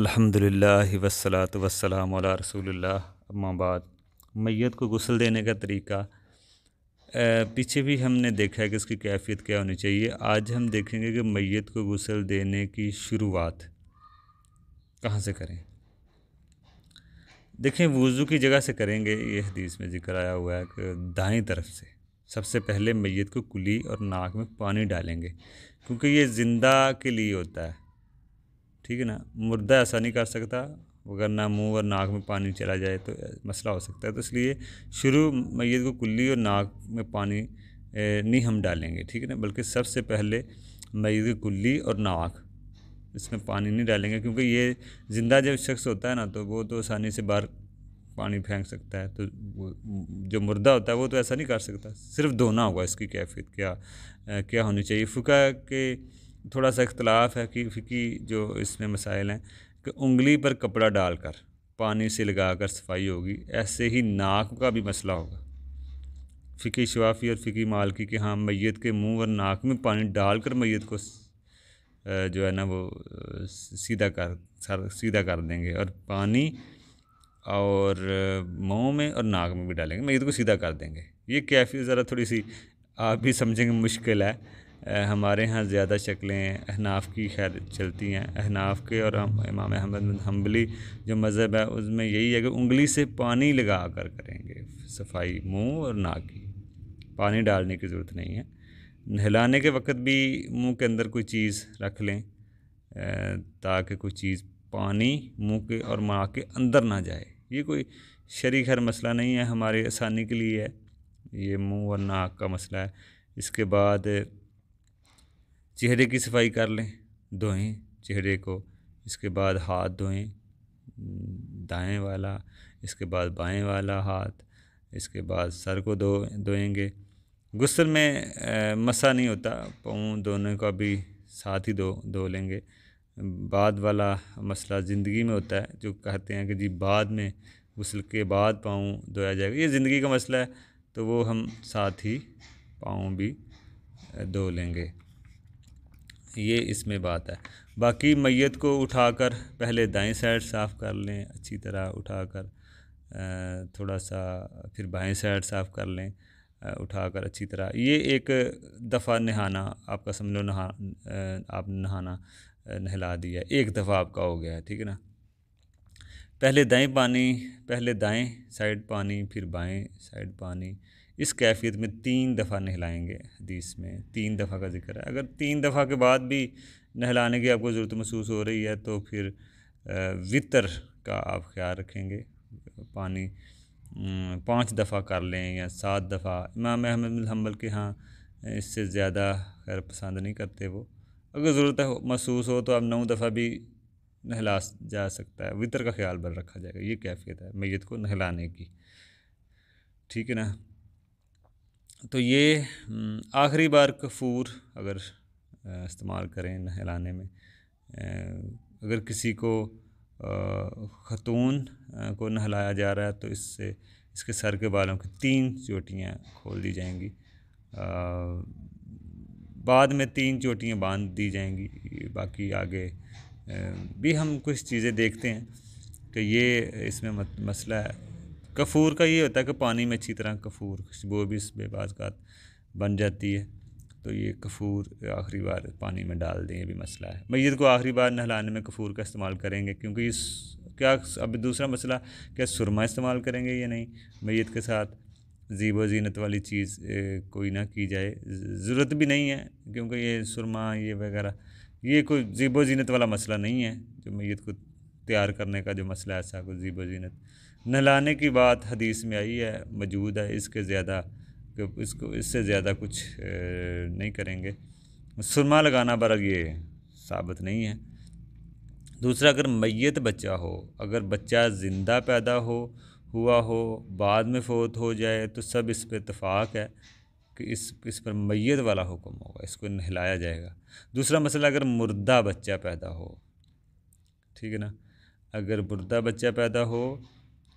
अल्हम्दुलिल्लाह वसलात वसलाम रसूलुल्लाह अम्माबाद मैत को गसल देने का तरीका पीछे भी हमने देखा है कि इसकी कैफियत क्या होनी चाहिए आज हम देखेंगे कि मैत को गसल देने की शुरुआत कहाँ से करें देखें वज़ू की जगह से करेंगे ये हदीस में जिक्र आया हुआ है कि दाएं तरफ से सबसे पहले मैत को कुली और नाक में पानी डालेंगे क्योंकि ये ज़िंदा के लिए होता है ठीक है ना मुर्दा ऐसा नहीं कर सकता अगर ना मुंह और नाक में पानी चला जाए तो मसला हो सकता है तो इसलिए शुरू मैत को कुल्ली और नाक में पानी नहीं हम डालेंगे ठीक है ना बल्कि सबसे पहले मैत की कुल्ली और नाक इसमें पानी नहीं डालेंगे क्योंकि ये ज़िंदा जब शख्स होता है ना तो वो तो आसानी से बाहर पानी फेंक सकता है तो जो मुर्दा होता है वो तो ऐसा नहीं कर सकता सिर्फ धोना होगा इसकी कैफियत क्या क्या होनी चाहिए फ़ुका के थोड़ा सा इख्तलाफ है कि फ़िकी जो इसमें मसाइल हैं कि उंगली पर कपड़ा डालकर पानी से लगा कर सफाई होगी ऐसे ही नाक का भी मसला होगा फ़िकी शवाफ़ी और फ़िकी मालकी के हाँ मैत के मुंह और नाक में पानी डाल कर मैत को जो है ना वो सीधा कर सर सीधा कर देंगे और पानी और मुँह में और नाक में भी डालेंगे मैत को सीधा कर देंगे ये कैफी ज़रा थोड़ी सी आप भी समझेंगे मुश्किल है हमारे यहाँ ज़्यादा शक्लें अहनाफ़ की खैर चलती हैं अहनाफ़ के और इमाम अहमद बिन हम्बली जो मज़हब है उसमें यही है कि उंगली से पानी लगा कर करेंगे सफाई मुंह और नाक की पानी डालने की ज़रूरत नहीं है नहलाने के वक्त भी मुंह के अंदर कोई चीज़ रख लें ताकि कोई चीज़ पानी मुंह के और नाक के अंदर ना जाए ये कोई शरी खैर मसला नहीं है हमारे आसानी के लिए है ये मुँह और नाक का मसला है इसके बाद चेहरे की सफाई कर लें धोएं चेहरे को इसके बाद हाथ धोएं दाएं वाला इसके बाद बाएं वाला हाथ इसके बाद सर को धो दो, धोएंगे गुस्सल में मसा नहीं होता पाँव धोने का भी साथ ही धो धो लेंगे बाद वाला मसला ज़िंदगी में होता है जो कहते हैं कि जी बाद में गुस्ल के बाद पाँव धोया जाएगा ये ज़िंदगी का मसला है तो वो हम साथ ही पाँव भी धो लेंगे ये इसमें बात है बाकी मैत को उठाकर पहले दाएं साइड साफ़ कर लें अच्छी तरह उठाकर थोड़ा सा फिर बाएं साइड साफ़ कर लें उठाकर अच्छी तरह ये एक दफ़ा नहाना आपका समझो नहा आप नहाना नहला दिया एक दफ़ा आपका हो गया है ठीक है ना पहले दाएं पानी पहले दाएं साइड पानी फिर बाएं साइड पानी इस कैफियत में तीन दफ़ा नहलाएंगे हदीस में तीन दफ़ा का जिक्र है अगर तीन दफ़ा के बाद भी नहलाने की आपको ज़रूरत महसूस हो रही है तो फिर वितर का आप ख्याल रखेंगे पानी पाँच दफ़ा कर लें या सात दफ़ा इमाम अहमद हम्बल के यहाँ इससे ज़्यादा खैर पसंद नहीं करते वो अगर ज़रूरत महसूस हो तो आप नौ दफ़ा भी नहला जा सकता है वितर का ख्याल बर रखा जाएगा ये कैफियत है मैत को नहलाने की ठीक है ना तो ये आखिरी बार कफूर अगर इस्तेमाल करें नहलाने में अगर किसी को ख़तून को नहलाया जा रहा है तो इससे इसके सर के बालों की तीन चोटियाँ खोल दी जाएंगी बाद में तीन चोटियाँ बांध दी जाएंगी बाकी आगे भी हम कुछ चीज़ें देखते हैं कि ये इसमें मसला है कफूर का ये होता है कि पानी में अच्छी तरह कफूर खुशबू भी इस बेबाजगात बन जाती है तो ये कफूर आखिरी बार पानी में डाल दें भी मसला है मैत को आखिरी बार नहलाने में कफूर का इस्तेमाल करेंगे क्योंकि इस क्या अब दूसरा मसला क्या सुरमा इस्तेमाल करेंगे या नहीं मैत के साथ जीबो जीनत वाली चीज़ कोई ना की जाए ज़रूरत भी नहीं है क्योंकि ये सुरमा ये वगैरह ये कोई जीबो जीनत वाला मसला नहीं है जो मैत को तैयार करने का जो मसला है ऐसा कोई जीबो जीनत नहलाने की बात हदीस में आई है मौजूद है इसके ज़्यादा इसको इससे ज़्यादा कुछ नहीं करेंगे सुरमा लगाना बर ये साबित नहीं है दूसरा अगर मैत बच्चा हो अगर बच्चा ज़िंदा पैदा हो हुआ हो बाद में फौत हो जाए तो सब इस पर इतफ़ाक़ है कि इस इस पर मैत वाला हुक्म होगा इसको नहलाया जाएगा दूसरा मसला अगर मुर्दा बच्चा पैदा हो ठीक है ना अगर मुर्दा बच्चा पैदा हो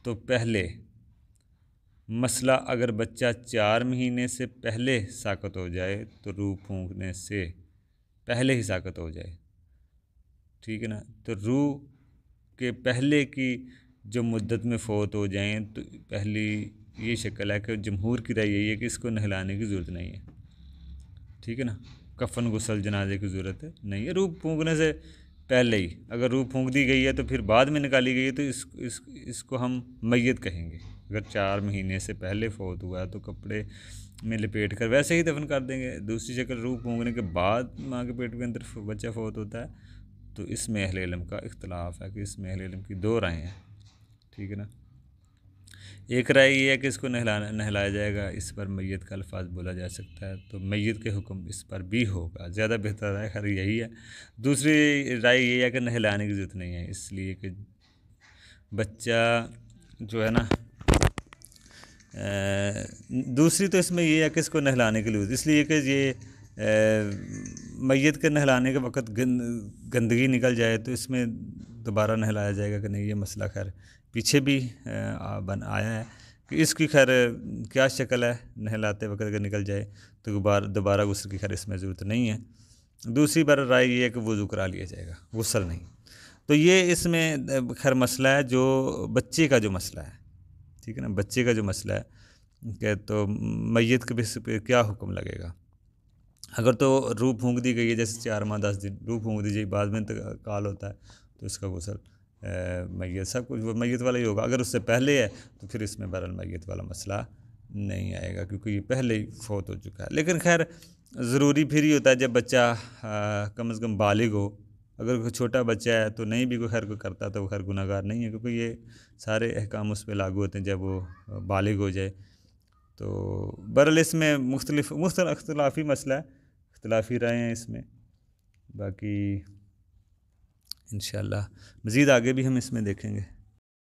तो पहले मसला अगर बच्चा चार महीने से पहले साकत हो जाए तो रूह फूंकने से पहले ही साकत हो जाए ठीक है ना तो रू के पहले की जो मुद्दत में फौत हो जाए तो पहली ये शक्ल है कि जमहूर की राय यही है कि इसको नहलाने की ज़रूरत नहीं है ठीक है ना कफन गुसल जनाजे की ज़रूरत नहीं है रूप फूकने से पहले ही अगर रूह फूंक दी गई है तो फिर बाद में निकाली गई है तो इस, इस इसको हम मैयत कहेंगे अगर चार महीने से पहले फौत हुआ है तो कपड़े में लपेट कर वैसे ही दफन कर देंगे दूसरी शक्ल रूह फूंकने के बाद माँ के पेट के अंदर बच्चा फौत होता है तो इस महल इलम का इख्तलाफ है कि इस महल इलम की दो राय हैं ठीक है ना एक राय ये है कि इसको नहलाना नहलाया जाएगा इस पर मैत का अल्फाज बोला जा सकता है तो मैत के हुक्म इस पर भी होगा ज़्यादा बेहतर राय खैर यही है दूसरी राय ये है कि नहलाने की ज़रूरत नहीं है इसलिए कि बच्चा जो है ना दूसरी तो इसमें यह है कि इसको नहलाने के लिए इसलिए कि ये मैत के नहलाने के वक्त गंद, गंदगी निकल जाए तो इसमें दोबारा नहलाया जाएगा कि नहीं ये मसला खैर पीछे भी बन आया है कि इसकी खैर क्या शक्ल है नहलाते वक्त अगर निकल जाए तो दोबारा दोबारा गुसल की खैर इसमें ज़रूरत नहीं है दूसरी बार राय ये है कि वज़ू करा लिया जाएगा गुसल नहीं तो ये इसमें खैर मसला है जो बच्चे का जो मसला है ठीक है ना बच्चे का जो मसला है कि तो मैत के भी क्या हुक्म लगेगा अगर तो रूप फूँक दी गई है जैसे चार माह दस दिन रूप फूँक दी जाए बाद में तो काल होता है तो इसका गुसल मैत सब कुछ वो मैत वाला ही होगा अगर उससे पहले है तो फिर इसमें बहरल मैत वाला मसला नहीं आएगा क्योंकि ये पहले ही फौत हो चुका है लेकिन खैर ज़रूरी फिर ही होता है जब बच्चा आ, कम अज़ कम बालिग हो अगर कोई छोटा बच्चा है तो नहीं भी कोई खैर को करता तो वो खैर गुनागार नहीं है क्योंकि ये सारे अहकाम उस पर लागू होते हैं जब वो बालिग हो जाए तो बरल इसमें मुख्तलिफ मुख्तलाफ़ी मसला है अख्तलाफ़ी राय हैं इसमें बाकी इन मज़ीद आगे भी हम इसमें देखेंगे